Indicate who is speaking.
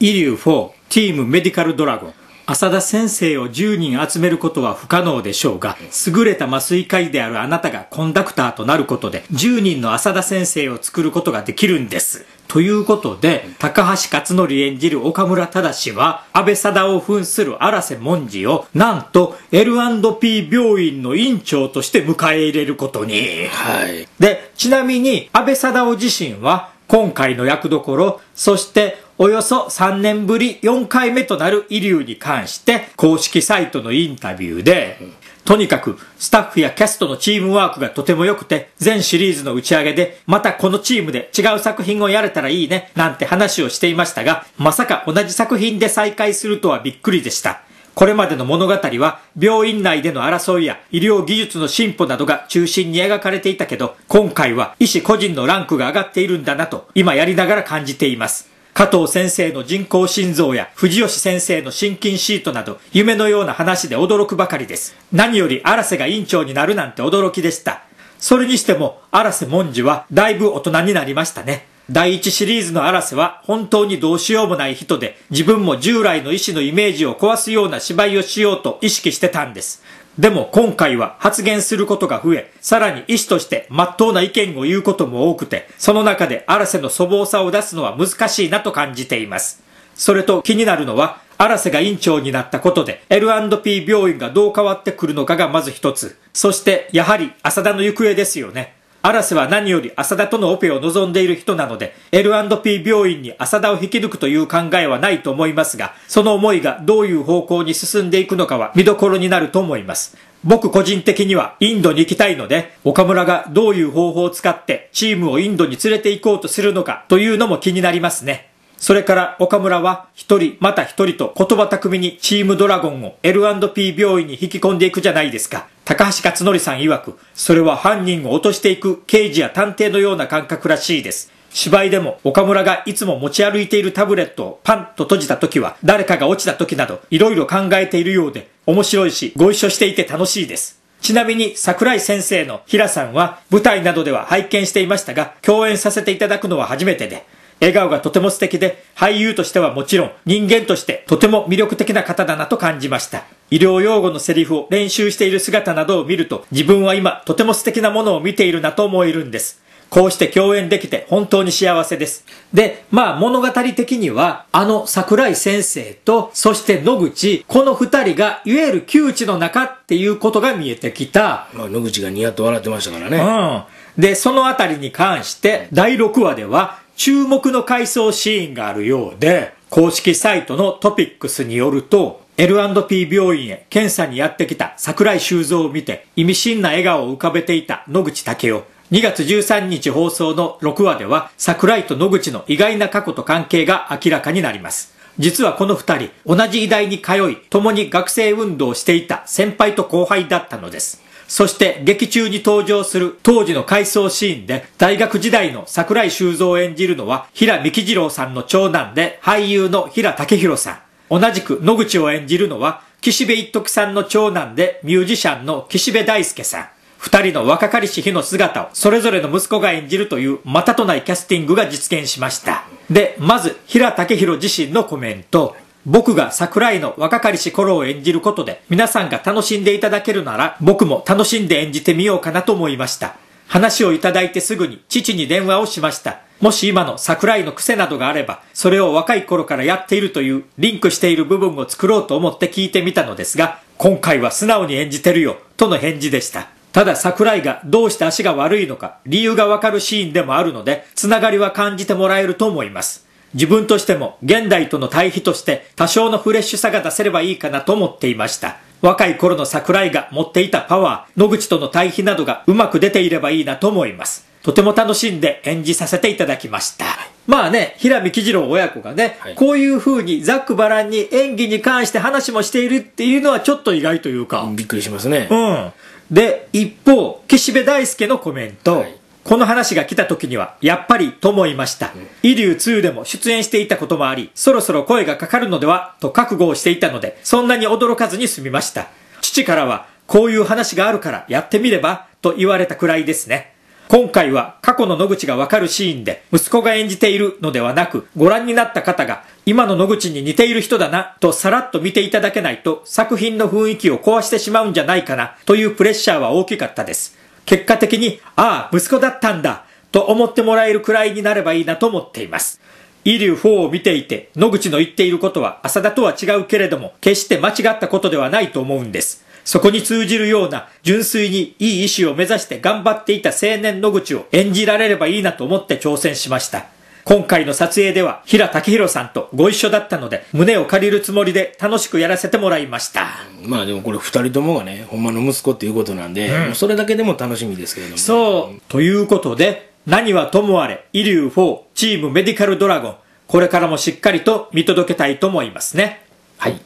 Speaker 1: イリュー4チームメディカルドラゴン浅田先生を10人集めることは不可能でしょうが、優れた麻酔科医であるあなたがコンダクターとなることで、10人の浅田先生を作ることができるんです。ということで、高橋克典演じる岡村忠は、安倍貞を扮する荒瀬文治を、なんと L&P 病院の院長として迎え入れることに。はい。で、ちなみに安倍貞を自身は、今回の役どころ、そしておよそ3年ぶり4回目となるイリュに関して公式サイトのインタビューで、とにかくスタッフやキャストのチームワークがとても良くて、全シリーズの打ち上げで、またこのチームで違う作品をやれたらいいね、なんて話をしていましたが、まさか同じ作品で再会するとはびっくりでした。これまでの物語は病院内での争いや医療技術の進歩などが中心に描かれていたけど、今回は医師個人のランクが上がっているんだなと今やりながら感じています。加藤先生の人工心臓や藤吉先生の心筋シートなど夢のような話で驚くばかりです。何より荒瀬が院長になるなんて驚きでした。それにしても荒瀬文治はだいぶ大人になりましたね。第一シリーズの荒瀬は本当にどうしようもない人で自分も従来の医師のイメージを壊すような芝居をしようと意識してたんです。でも今回は発言することが増え、さらに医師として真っ当な意見を言うことも多くて、その中で荒瀬の粗暴さを出すのは難しいなと感じています。それと気になるのは、荒瀬が院長になったことで L&P 病院がどう変わってくるのかがまず一つ。そして、やはり浅田の行方ですよね。嵐は何より浅田とのオペを望んでいる人なので、L&P 病院に浅田を引き抜くという考えはないと思いますが、その思いがどういう方向に進んでいくのかは見どころになると思います。僕個人的にはインドに行きたいので、岡村がどういう方法を使ってチームをインドに連れて行こうとするのかというのも気になりますね。それから岡村は一人また一人と言葉巧みにチームドラゴンを L&P 病院に引き込んでいくじゃないですか。高橋克典さん曰く、それは犯人を落としていく刑事や探偵のような感覚らしいです。芝居でも岡村がいつも持ち歩いているタブレットをパンと閉じた時は、誰かが落ちた時など、いろいろ考えているようで、面白いし、ご一緒していて楽しいです。ちなみに桜井先生の平さんは舞台などでは拝見していましたが、共演させていただくのは初めてで、笑顔がとても素敵で、俳優としてはもちろん、人間としてとても魅力的な方だなと感じました。医療用語のセリフを練習している姿などを見ると、自分は今、とても素敵なものを見ているなと思えるんです。こうして共演できて本当に幸せです。で、まあ物語的には、あの桜井先生と、そして野口、この二人が、いわゆる窮地の中っていうことが見えてきた。まあ野口がニヤッと笑ってましたからね。うん。で、そのあたりに関して、第6話では、注目の回想シーンがあるようで、公式サイトのトピックスによると、L&P 病院へ検査にやってきた桜井修造を見て意味深な笑顔を浮かべていた野口武雄。2月13日放送の6話では桜井と野口の意外な過去と関係が明らかになります。実はこの二人、同じ医大に通い、共に学生運動をしていた先輩と後輩だったのです。そして劇中に登場する当時の回想シーンで大学時代の桜井修造を演じるのは平幹二郎さんの長男で俳優の平武宏さん。同じく野口を演じるのは岸辺一徳さんの長男でミュージシャンの岸辺大輔さん。二人の若かりし日の姿をそれぞれの息子が演じるというまたとないキャスティングが実現しました。で、まず平武宏自身のコメント。僕が桜井の若かりし頃を演じることで皆さんが楽しんでいただけるなら僕も楽しんで演じてみようかなと思いました。話をいただいてすぐに父に電話をしました。もし今の桜井の癖などがあれば、それを若い頃からやっているというリンクしている部分を作ろうと思って聞いてみたのですが、今回は素直に演じてるよ、との返事でした。ただ桜井がどうして足が悪いのか、理由がわかるシーンでもあるので、つながりは感じてもらえると思います。自分としても現代との対比として多少のフレッシュさが出せればいいかなと思っていました。若い頃の桜井が持っていたパワー、野口との対比などがうまく出ていればいいなと思います。とても楽しんで演じさせていただきました。まあね、平見喜次郎親子がね、はい、こういう風にざっくばらんに演技に関して話もしているっていうのはちょっと意外というか。びっくりしますね。うん。で、一方、岸辺大輔のコメント。はいこの話が来た時には、やっぱりと思いました。イリュー2でも出演していたこともあり、そろそろ声がかかるのでは、と覚悟をしていたので、そんなに驚かずに済みました。父からは、こういう話があるからやってみれば、と言われたくらいですね。今回は過去の野口がわかるシーンで、息子が演じているのではなく、ご覧になった方が、今の野口に似ている人だな、とさらっと見ていただけないと、作品の雰囲気を壊してしまうんじゃないかな、というプレッシャーは大きかったです。結果的に、ああ、息子だったんだ、と思ってもらえるくらいになればいいなと思っています。イリュー4を見ていて、野口の言っていることは浅田とは違うけれども、決して間違ったことではないと思うんです。そこに通じるような、純粋にいい意志を目指して頑張っていた青年野口を演じられればいいなと思って挑戦しました。今回の撮影では平武宏さんとご一緒だったので、胸を借りるつもりで楽しくやらせてもらいました。まあでもこれ二人ともがね、ほんまの息子っていうことなんで、うん、それだけでも楽しみですけれども、そう。ということで、何はともあれ、イリュー4、チームメディカルドラゴン、これからもしっかりと見届けたいと思いますね。はい。